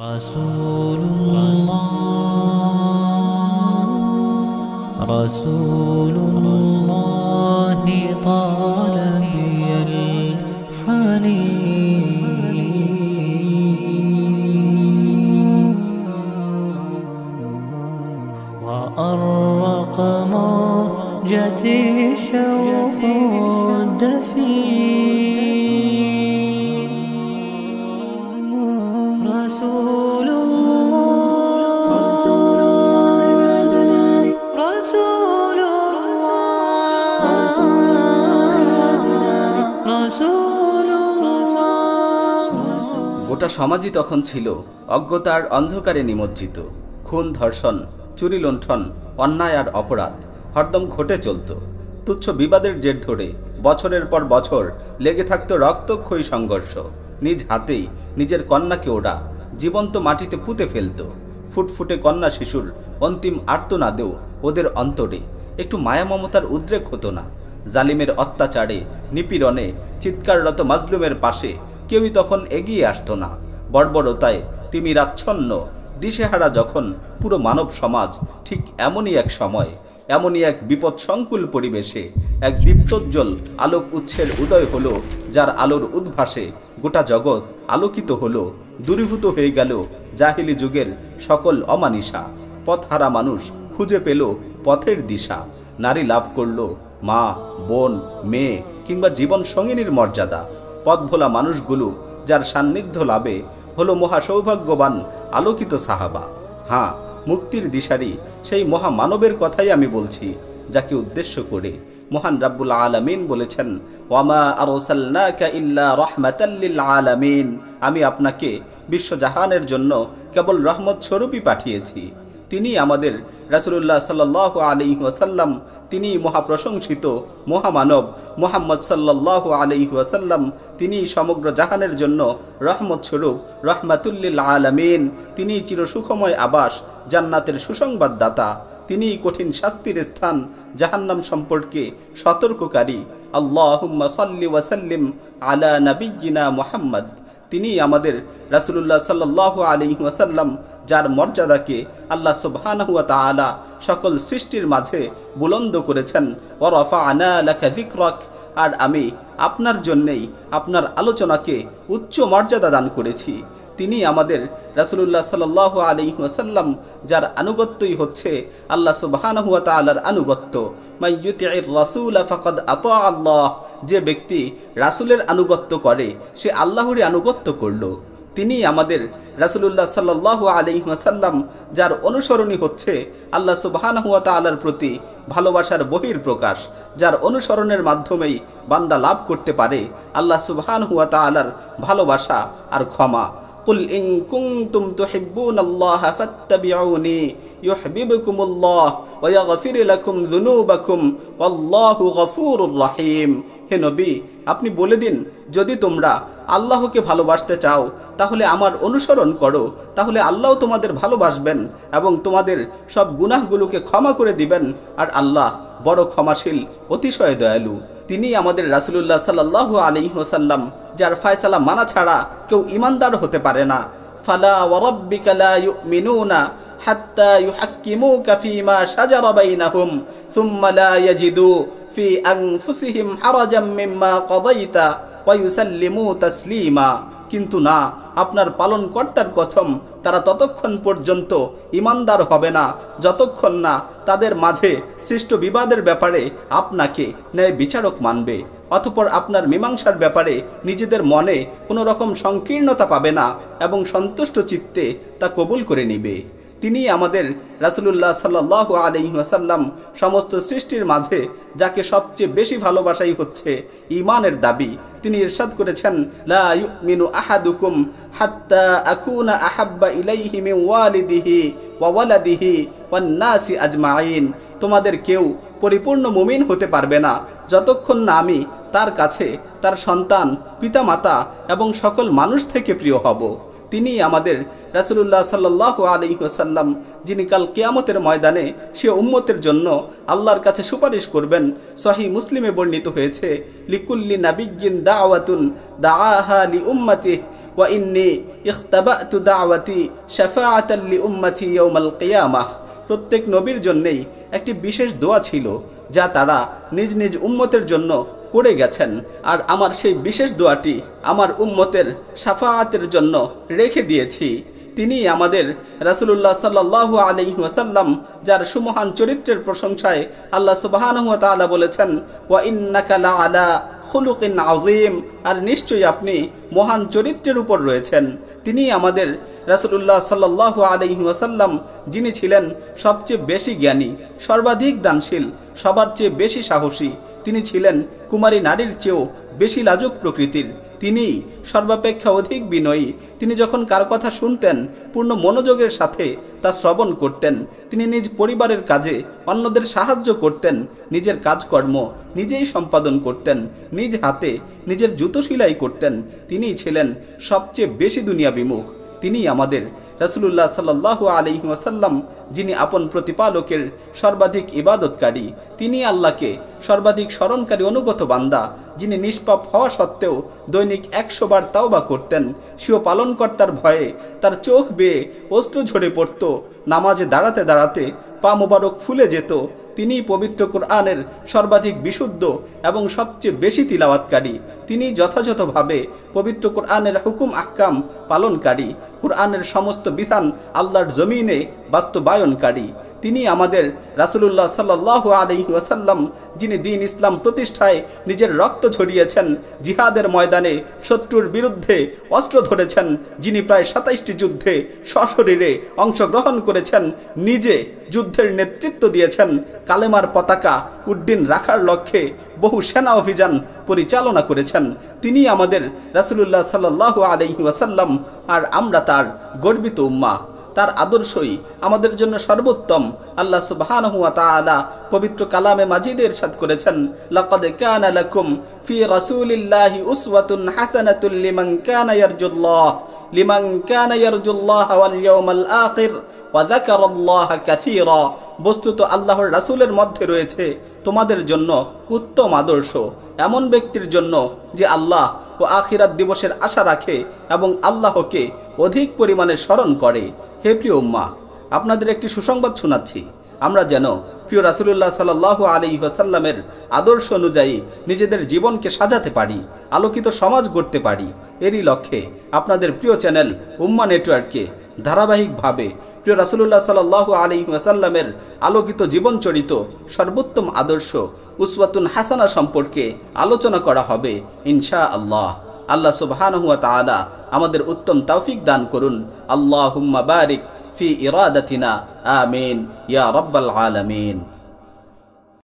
رسول الله رسول الله طال بي الحنين وأرق موجتي شوقي গোটা সমাজই তখন ছিল অজ্ঞতার অন্ধকারে নিমজ্জিত খুন ধর্ষণ চুরি লুণ্ঠন অন্যায় আর অপরাধ হরদম ঘটে চলত তুচ্ছ বিবাদের জের ধরে বছরের পর বছর লেগে থাকত রক্তক্ষয়ী সংঘর্ষ নিজ হাতেই নিজের কন্যাকে ওরা জীবন্ত মাটিতে পুঁতে ফেলত ফুটফুটে কন্যা শিশুর অন্তিম আর্তনাদেও ওদের অন্তরে একটু মায়ামমতার উদ্রেক হতো না জালিমের অত্যাচারে নিপীড়নে চিৎকাররত মাজলুমের পাশে কেউই তখন এগিয়ে আসত না বর্বরতায় রাচ্ছন্ন দিশেহারা যখন পুরো মানব সমাজ ঠিক এমনই এক সময় এমনই এক সংকুল পরিবেশে এক দীপ্তোজ্জ্বল আলোক উৎসের উদয় হলো যার আলোর উদ্ভাসে গোটা জগৎ আলোকিত হলো দূরীভূত হয়ে গেল জাহিলি যুগের সকল অমানিসা পথহারা মানুষ খুঁজে পেল পথের দিশা নারী লাভ করল মা বোন মেয়ে কিংবা জীবন সঙ্গিনীর মর্যাদা পদভোলা মানুষগুলো যার সান্নিধ্য লাভে হলো মহা সৌভাগ্যবান আলোকিত সাহাবা হ্যাঁ মুক্তির দিশারি সেই মহা মানবের কথাই আমি বলছি যাকে উদ্দেশ্য করে মহান রাব্বুল আলমিন বলেছেন ওয়ামা আমি আপনাকে বিশ্বজাহানের জন্য কেবল রহমত স্বরূপই পাঠিয়েছি তিনি আমাদের রাসুলুল্লাহ সাল্লাহ আলি ওয়াসাল্লাম তিনি মহাপ্রশংসিত মহামানব মোহাম্মদ সাল্লাহ আলি ওয়াসাল্লাম তিনি সমগ্র জাহানের জন্য রহমত স্বরূপ রহমাতুল্লিল্লা আলমিন তিনি চিরসুখময় আবাস জান্নাতের সুসংবাদদাতা তিনি কঠিন শাস্তির স্থান জাহান্নাম সম্পর্কে সতর্ককারী আল্লাহ সাল্লি ওয়াসাল্লিম আলা নবীনা মোহাম্মদ তিনি আমাদের রাসুল্লাহ সাল্লাহ আলি ওয়াসাল্লাম যার মর্যাদাকে আল্লাহ সুবহানাহুয়া তালা সকল সৃষ্টির মাঝে বুলন্দ করেছেন ওরফা আনা লেখা জিক্রক আর আমি আপনার জন্যেই আপনার আলোচনাকে উচ্চ মর্যাদা দান করেছি তিনি আমাদের রাসুলুল্লাহ সাল আলী ওসাল্লাম যার আনুগত্যই হচ্ছে আল্লাহ সুবাহানহুয়া তালার আনুগত্য রাসুল ফকদ আত আল্লাহ যে ব্যক্তি রাসুলের আনুগত্য করে সে আল্লাহরই আনুগত্য করলো তিনি আমাদের রাসুলুল্লাহ সাল্লাহ আলিহাসাল্লাম যার অনুসরণী হচ্ছে আল্লাহ সুবাহানহুয়া তালার প্রতি ভালোবাসার বহির প্রকাশ যার অনুসরণের মাধ্যমেই বান্দা লাভ করতে পারে আল্লাহ হুয়া তালার ভালোবাসা আর ক্ষমা কুল ইং কুং তুম তো হেব্বুন আল্লাহ ইউহবিবুকুমুল্লাহ ওয়া ইয়াগফির লাকুম যুনুবাকুম ওয়াল্লাহু গফুরুর রহিম হে নবী আপনি বলে দিন যদি তোমরা আল্লাহকে ভালোবাসতে চাও তাহলে আমার অনুসরণ করো তাহলে আল্লাহ তোমাদের ভালোবাসবেন এবং তোমাদের সব গুনাহগুলোকে ক্ষমা করে দিবেন আর আল্লাহ বড় ক্ষমাশীল অতিশয় দয়ালু তিনি আমাদের রাসুলুল্লাহ সাল্লাহ আলী হোসাল্লাম যার ফায়সালা মানা ছাড়া কেউ ইমানদার হতে পারে না ফালা ওয়ারব্বিকালা মিনুনা কাফিমা বাইনাহুম সুম্মা কিন্তু না আপনার পালনকর্তার কথম তারা ততক্ষণ পর্যন্ত ইমানদার হবে না যতক্ষণ না তাদের মাঝে সৃষ্ট বিবাদের ব্যাপারে আপনাকে ন্যায় বিচারক মানবে অথপর আপনার মীমাংসার ব্যাপারে নিজেদের মনে কোনো রকম সংকীর্ণতা পাবে না এবং সন্তুষ্ট চিত্তে তা কবুল করে নিবে তিনি আমাদের রাসুলুল্লাহ সাল্লাহ আলহিহাসাল্লাম সমস্ত সৃষ্টির মাঝে যাকে সবচেয়ে বেশি ভালোবাসাই হচ্ছে ইমানের দাবি তিনি ইরশাদ করেছেন লা ইউমিনু আহাদুকুম হাত্তা আকুনা আহাব্বা ইলাইহি ওয়ালিদিহি ওয়ালাদিহি ওয়ান নাসি আজমাইন তোমাদের কেউ পরিপূর্ণ মুমিন হতে পারবে না যতক্ষণ না আমি তার কাছে তার সন্তান পিতামাতা এবং সকল মানুষ থেকে প্রিয় হব তিনি আমাদের রাসুলুল্লাহ সাল্লাহ আলহিহাসাল্লাম যিনি কাল কেয়ামতের ময়দানে সে উম্মতের জন্য আল্লাহর কাছে সুপারিশ করবেন সহি মুসলিমে বর্ণিত হয়েছে লিকুল্লি নাবিগিন দা আওয়াতুন দা উম্মতি লি উম্মাতিহ ওয়াইন্নি দা আওয়াতি শেফা আতাল্লি উম্মতি ইয়াউমাল কেয়ামাহ প্রত্যেক নবীর জন্যেই একটি বিশেষ দোয়া ছিল যা তারা নিজ নিজ উম্মতের জন্য করে গেছেন আর আমার সেই বিশেষ দোয়াটি আমার উম্মতের সাফাতের জন্য রেখে দিয়েছি তিনি আমাদের রাসুল্লাহ সাল্লাহু আলি ওয়াসাল্লাম যার সুমহান চরিত্রের প্রশংসায় আল্লাহ সুবাহানহুয়া বলেছেন ওয়া ইন্নাকালা আলা খুলুকিন আজিম আর নিশ্চয়ই আপনি মহান চরিত্রের উপর রয়েছেন তিনি আমাদের রাসুল্লাহ সাল্লাহ আলহি ওয়াসাল্লাম যিনি ছিলেন সবচেয়ে বেশি জ্ঞানী সর্বাধিক দানশীল সবার চেয়ে বেশি সাহসী তিনি ছিলেন কুমারী নারীর চেয়েও বেশি লাজুক প্রকৃতির তিনি সর্বাপেক্ষা অধিক বিনয়ী তিনি যখন কার কথা শুনতেন পূর্ণ মনোযোগের সাথে তা শ্রবণ করতেন তিনি নিজ পরিবারের কাজে অন্যদের সাহায্য করতেন নিজের কাজকর্ম নিজেই সম্পাদন করতেন নিজ হাতে নিজের জুতো সিলাই করতেন তিনি ছিলেন সবচেয়ে বেশি দুনিয়া বিমুখ তিনি আমাদের রসুল্লাহ সাল্লাহ আলহিম ওয়াসাল্লাম যিনি আপন প্রতিপালকের সর্বাধিক ইবাদতকারী তিনি আল্লাহকে সর্বাধিক স্মরণকারী অনুগত বান্দা যিনি নিষ্পাপ হওয়া সত্ত্বেও দৈনিক একশো বার তাওবা করতেন সেও পালনকর্তার ভয়ে তার চোখ বেয়ে অস্ত্র ঝরে পড়ত নামাজে দাঁড়াতে দাঁড়াতে পা মোবারক ফুলে যেত তিনি পবিত্র কোরআনের সর্বাধিক বিশুদ্ধ এবং সবচেয়ে বেশি তিলাওয়াতকারী তিনি যথাযথভাবে পবিত্র কোরআনের হুকুম আকাম পালনকারী কোরআনের সমস্ত সমস্ত বিধান আল্লাহর জমিনে বাস্তবায়নকারী তিনি আমাদের রাসুলুল্লাহ সাল্লাহ আলী ওয়াসাল্লাম যিনি দিন ইসলাম প্রতিষ্ঠায় নিজের রক্ত ঝরিয়েছেন জিহাদের ময়দানে শত্রুর বিরুদ্ধে অস্ত্র ধরেছেন যিনি প্রায় সাতাইশটি যুদ্ধে সশরীরে অংশগ্রহণ করেছেন নিজে যুদ্ধের নেতৃত্ব দিয়েছেন কালেমার পতাকা উড্ডিন রাখার লক্ষ্যে বহু সেনা অভিযান পরিচালনা করেছেন তিনি আমাদের রাসুলুল্লাহ সাল্লাহ আলহি ওয়াসাল্লাম আর আমরা তার গর্বিত উম্মা তার আদর্শই আমাদের জন্য সর্বোত্তম আল্লাহ সুবহানাহু ওয়া তাআলা পবিত্র কালামে মাজিদের সাথ করেছেন লাকাদ কানা লাকুম ফি রাসূলিল্লাহি উসওয়াতুন হাসানাতুল লিমান কানা ইয়ারজুল্লাহ লিমান কানা ইয়ারজুল্লাহ ওয়াল ইয়াউমাল আখির বস্তুত আল্লাহর রাসুলের মধ্যে রয়েছে তোমাদের জন্য উত্তম আদর্শ এমন ব্যক্তির জন্য যে আল্লাহ ও আখিরাত দিবসের আশা রাখে এবং আল্লাহকে অধিক পরিমাণে স্মরণ করে হে প্রিয় উম্মা আপনাদের একটি সুসংবাদ শোনাচ্ছি আমরা যেন প্রিয় রাসুলুল্লাহ সাল আলী সাল্লামের আদর্শ অনুযায়ী নিজেদের জীবনকে সাজাতে পারি আলোকিত সমাজ গড়তে পারি এরই লক্ষ্যে আপনাদের প্রিয় চ্যানেল উম্মা নেটওয়ার্ককে ধারাবাহিকভাবে প্রিয় রাসুল্লাহ সাল্লাহ আলী আলোকিত জীবনচরিত সর্বোত্তম আদর্শ উসওয়াতুন হাসানা সম্পর্কে আলোচনা করা হবে ইনশা আল্লাহ আল্লাহ সুবাহানহুয়া তালা আমাদের উত্তম তৌফিক দান করুন আল্লাহ বারিক ফি ইরাদাতিনা আমিন ইয়া রব্বাল আলমিন